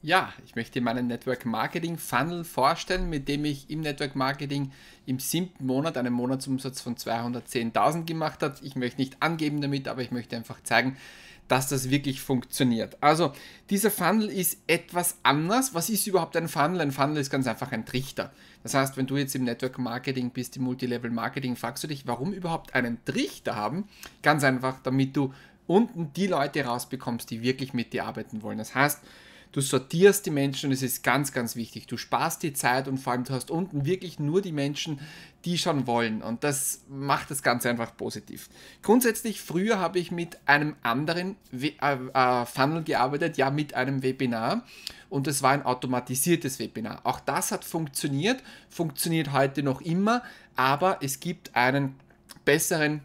Ja, ich möchte meinen Network Marketing Funnel vorstellen, mit dem ich im Network Marketing im siebten Monat einen Monatsumsatz von 210.000 gemacht habe. Ich möchte nicht angeben damit, aber ich möchte einfach zeigen, dass das wirklich funktioniert. Also dieser Funnel ist etwas anders. Was ist überhaupt ein Funnel? Ein Funnel ist ganz einfach ein Trichter. Das heißt, wenn du jetzt im Network Marketing bist, im Multilevel Marketing, fragst du dich, warum überhaupt einen Trichter haben? Ganz einfach, damit du unten die Leute rausbekommst, die wirklich mit dir arbeiten wollen. Das heißt, Du sortierst die Menschen und es ist ganz, ganz wichtig. Du sparst die Zeit und vor allem du hast unten wirklich nur die Menschen, die schon wollen. Und das macht das Ganze einfach positiv. Grundsätzlich, früher habe ich mit einem anderen We äh, äh, Funnel gearbeitet, ja, mit einem Webinar. Und es war ein automatisiertes Webinar. Auch das hat funktioniert, funktioniert heute noch immer, aber es gibt einen besseren,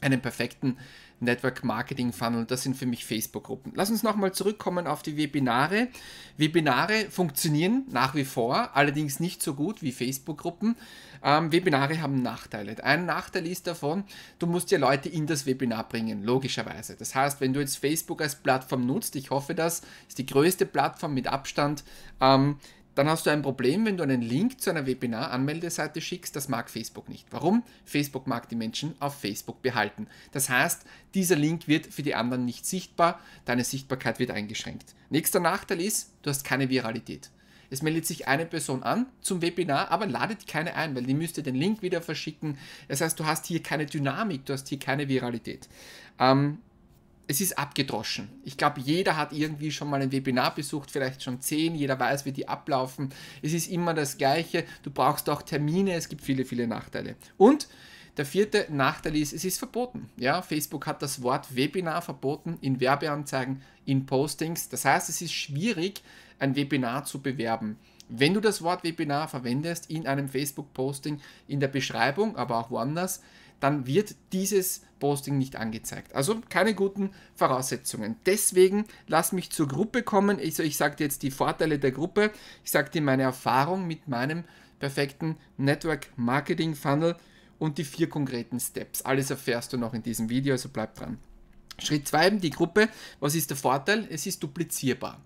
einen perfekten Network Marketing Funnel. Das sind für mich Facebook-Gruppen. Lass uns nochmal zurückkommen auf die Webinare. Webinare funktionieren nach wie vor, allerdings nicht so gut wie Facebook-Gruppen. Ähm, Webinare haben Nachteile. Ein Nachteil ist davon, du musst dir Leute in das Webinar bringen, logischerweise. Das heißt, wenn du jetzt Facebook als Plattform nutzt, ich hoffe das, ist die größte Plattform mit Abstand, ähm, dann hast du ein Problem, wenn du einen Link zu einer Webinar-Anmeldeseite schickst. Das mag Facebook nicht. Warum? Facebook mag die Menschen auf Facebook behalten. Das heißt, dieser Link wird für die anderen nicht sichtbar, deine Sichtbarkeit wird eingeschränkt. Nächster Nachteil ist, du hast keine Viralität. Es meldet sich eine Person an zum Webinar, aber ladet keine ein, weil die müsste den Link wieder verschicken. Das heißt, du hast hier keine Dynamik, du hast hier keine Viralität. Ähm, es ist abgedroschen. Ich glaube, jeder hat irgendwie schon mal ein Webinar besucht, vielleicht schon zehn, jeder weiß, wie die ablaufen. Es ist immer das Gleiche, du brauchst auch Termine, es gibt viele, viele Nachteile. Und der vierte Nachteil ist, es ist verboten. Ja, Facebook hat das Wort Webinar verboten in Werbeanzeigen, in Postings. Das heißt, es ist schwierig, ein Webinar zu bewerben. Wenn du das Wort Webinar verwendest in einem Facebook-Posting, in der Beschreibung, aber auch woanders, dann wird dieses Posting nicht angezeigt. Also keine guten Voraussetzungen. Deswegen lass mich zur Gruppe kommen. Also ich, ich sage dir jetzt die Vorteile der Gruppe. Ich sage dir meine Erfahrung mit meinem perfekten Network Marketing Funnel und die vier konkreten Steps. Alles erfährst du noch in diesem Video, also bleib dran. Schritt 2, die Gruppe. Was ist der Vorteil? Es ist duplizierbar.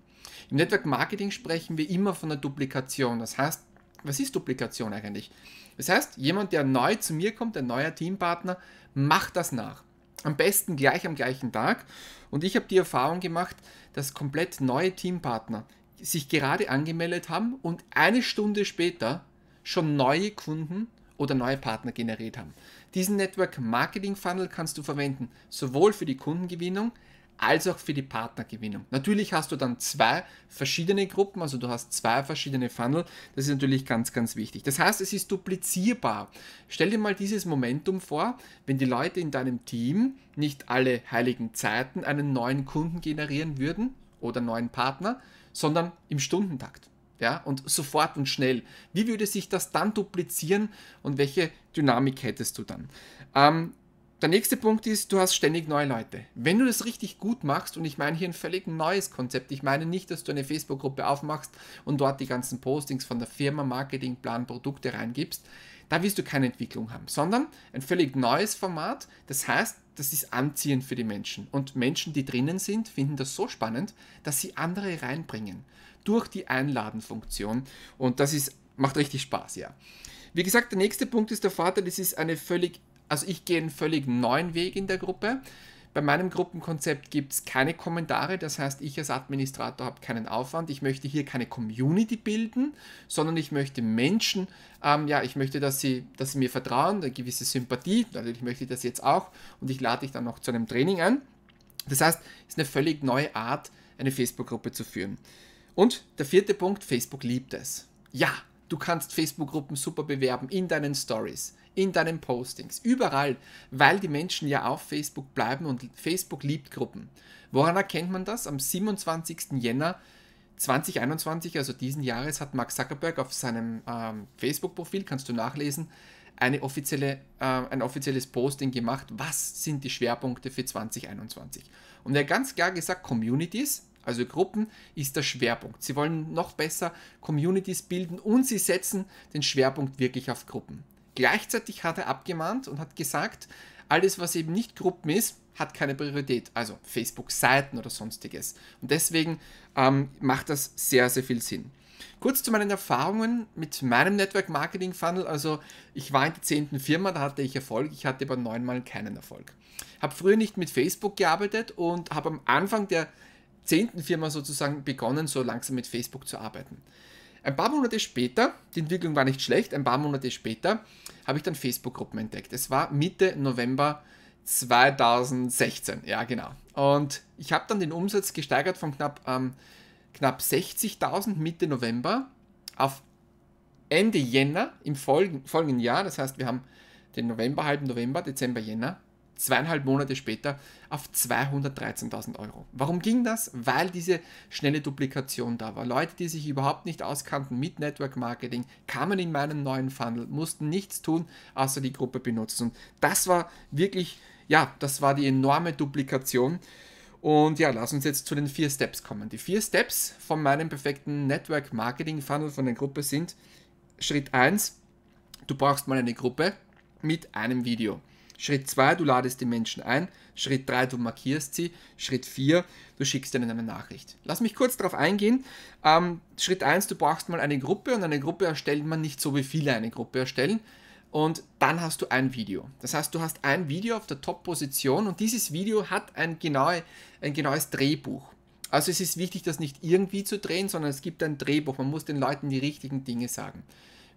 Im Network Marketing sprechen wir immer von der Duplikation. Das heißt, was ist Duplikation eigentlich? Das heißt, jemand, der neu zu mir kommt, ein neuer Teampartner, macht das nach. Am besten gleich am gleichen Tag. Und ich habe die Erfahrung gemacht, dass komplett neue Teampartner sich gerade angemeldet haben und eine Stunde später schon neue Kunden oder neue Partner generiert haben. Diesen Network Marketing Funnel kannst du verwenden, sowohl für die Kundengewinnung als auch für die Partnergewinnung. Natürlich hast du dann zwei verschiedene Gruppen, also du hast zwei verschiedene Funnel. Das ist natürlich ganz, ganz wichtig. Das heißt, es ist duplizierbar. Stell dir mal dieses Momentum vor, wenn die Leute in deinem Team nicht alle heiligen Zeiten einen neuen Kunden generieren würden oder neuen Partner, sondern im Stundentakt. Ja, und sofort und schnell. Wie würde sich das dann duplizieren und welche Dynamik hättest du dann? Ähm, der nächste Punkt ist, du hast ständig neue Leute. Wenn du das richtig gut machst, und ich meine hier ein völlig neues Konzept, ich meine nicht, dass du eine Facebook-Gruppe aufmachst und dort die ganzen Postings von der Firma, Marketing, Plan, Produkte reingibst, da wirst du keine Entwicklung haben, sondern ein völlig neues Format. Das heißt, das ist anziehend für die Menschen. Und Menschen, die drinnen sind, finden das so spannend, dass sie andere reinbringen durch die Einladenfunktion. Und das ist, macht richtig Spaß, ja. Wie gesagt, der nächste Punkt ist der Vorteil, es ist eine völlig also ich gehe einen völlig neuen Weg in der Gruppe. Bei meinem Gruppenkonzept gibt es keine Kommentare, das heißt, ich als Administrator habe keinen Aufwand. Ich möchte hier keine Community bilden, sondern ich möchte Menschen, ähm, ja, ich möchte, dass sie, dass sie mir vertrauen, eine gewisse Sympathie, natürlich möchte ich das jetzt auch und ich lade dich dann noch zu einem Training ein. Das heißt, es ist eine völlig neue Art, eine Facebook-Gruppe zu führen. Und der vierte Punkt, Facebook liebt es. Ja, du kannst Facebook-Gruppen super bewerben in deinen Stories in deinen Postings, überall, weil die Menschen ja auf Facebook bleiben und Facebook liebt Gruppen. Woran erkennt man das? Am 27. Jänner 2021, also diesen Jahres, hat Mark Zuckerberg auf seinem ähm, Facebook-Profil, kannst du nachlesen, eine offizielle, äh, ein offizielles Posting gemacht, was sind die Schwerpunkte für 2021. Und er hat ganz klar gesagt, Communities, also Gruppen, ist der Schwerpunkt. Sie wollen noch besser Communities bilden und sie setzen den Schwerpunkt wirklich auf Gruppen. Gleichzeitig hat er abgemahnt und hat gesagt, alles, was eben nicht Gruppen ist, hat keine Priorität, also Facebook-Seiten oder sonstiges. Und deswegen ähm, macht das sehr, sehr viel Sinn. Kurz zu meinen Erfahrungen mit meinem Network Marketing Funnel. Also ich war in der zehnten Firma, da hatte ich Erfolg, ich hatte aber neunmal keinen Erfolg. Habe früher nicht mit Facebook gearbeitet und habe am Anfang der zehnten Firma sozusagen begonnen, so langsam mit Facebook zu arbeiten. Ein paar Monate später, die Entwicklung war nicht schlecht, ein paar Monate später habe ich dann Facebook-Gruppen entdeckt. Es war Mitte November 2016, ja genau. Und ich habe dann den Umsatz gesteigert von knapp, ähm, knapp 60.000 Mitte November auf Ende Jänner im folgenden Jahr. Das heißt, wir haben den November, halben November, Dezember, Jänner zweieinhalb Monate später auf 213.000 Euro. Warum ging das? Weil diese schnelle Duplikation da war. Leute, die sich überhaupt nicht auskannten mit Network Marketing, kamen in meinen neuen Funnel, mussten nichts tun, außer die Gruppe benutzen. Und das war wirklich, ja, das war die enorme Duplikation. Und ja, lass uns jetzt zu den vier Steps kommen. Die vier Steps von meinem perfekten Network Marketing Funnel von der Gruppe sind Schritt 1, du brauchst mal eine Gruppe mit einem Video. Schritt 2, du ladest die Menschen ein. Schritt 3, du markierst sie. Schritt 4, du schickst ihnen eine Nachricht. Lass mich kurz darauf eingehen. Ähm, Schritt 1, du brauchst mal eine Gruppe und eine Gruppe erstellt man nicht so, wie viele eine Gruppe erstellen. Und dann hast du ein Video. Das heißt, du hast ein Video auf der Top-Position und dieses Video hat ein, genaue, ein genaues Drehbuch. Also es ist wichtig, das nicht irgendwie zu drehen, sondern es gibt ein Drehbuch. Man muss den Leuten die richtigen Dinge sagen.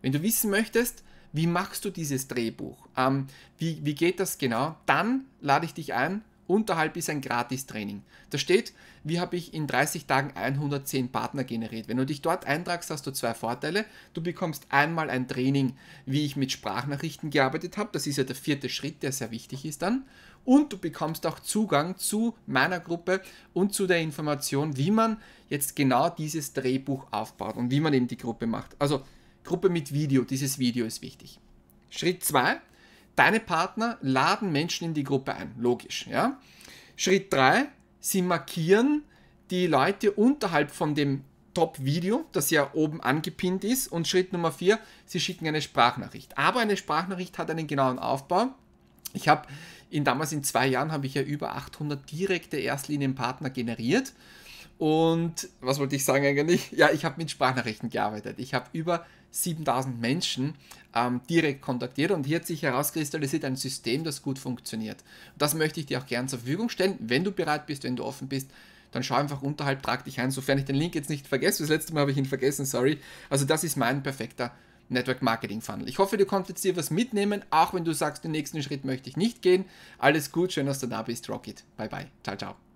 Wenn du wissen möchtest, wie machst du dieses Drehbuch? Ähm, wie, wie geht das genau? Dann lade ich dich ein. Unterhalb ist ein Gratis-Training. Da steht, wie habe ich in 30 Tagen 110 Partner generiert. Wenn du dich dort eintragst, hast du zwei Vorteile. Du bekommst einmal ein Training, wie ich mit Sprachnachrichten gearbeitet habe. Das ist ja der vierte Schritt, der sehr wichtig ist dann. Und du bekommst auch Zugang zu meiner Gruppe und zu der Information, wie man jetzt genau dieses Drehbuch aufbaut und wie man eben die Gruppe macht. Also Gruppe mit Video, dieses Video ist wichtig. Schritt 2, deine Partner laden Menschen in die Gruppe ein, logisch. Ja? Schritt 3, sie markieren die Leute unterhalb von dem Top-Video, das ja oben angepinnt ist. Und Schritt Nummer 4, sie schicken eine Sprachnachricht. Aber eine Sprachnachricht hat einen genauen Aufbau. Ich habe in damals in zwei Jahren habe ich ja über 800 direkte Erstlinienpartner generiert. Und was wollte ich sagen eigentlich? Ja, ich habe mit Sprachnachrichten gearbeitet. Ich habe über 7000 Menschen ähm, direkt kontaktiert und hier hat sich herauskristallisiert ein System, das gut funktioniert. Das möchte ich dir auch gern zur Verfügung stellen, wenn du bereit bist, wenn du offen bist. Dann schau einfach unterhalb, trag dich ein, sofern ich den Link jetzt nicht vergesse. Das letzte Mal habe ich ihn vergessen, sorry. Also, das ist mein perfekter Network Marketing Funnel. Ich hoffe, du konntest dir was mitnehmen, auch wenn du sagst, den nächsten Schritt möchte ich nicht gehen. Alles gut, schön, dass du da bist, Rocket. Bye bye. Ciao, ciao.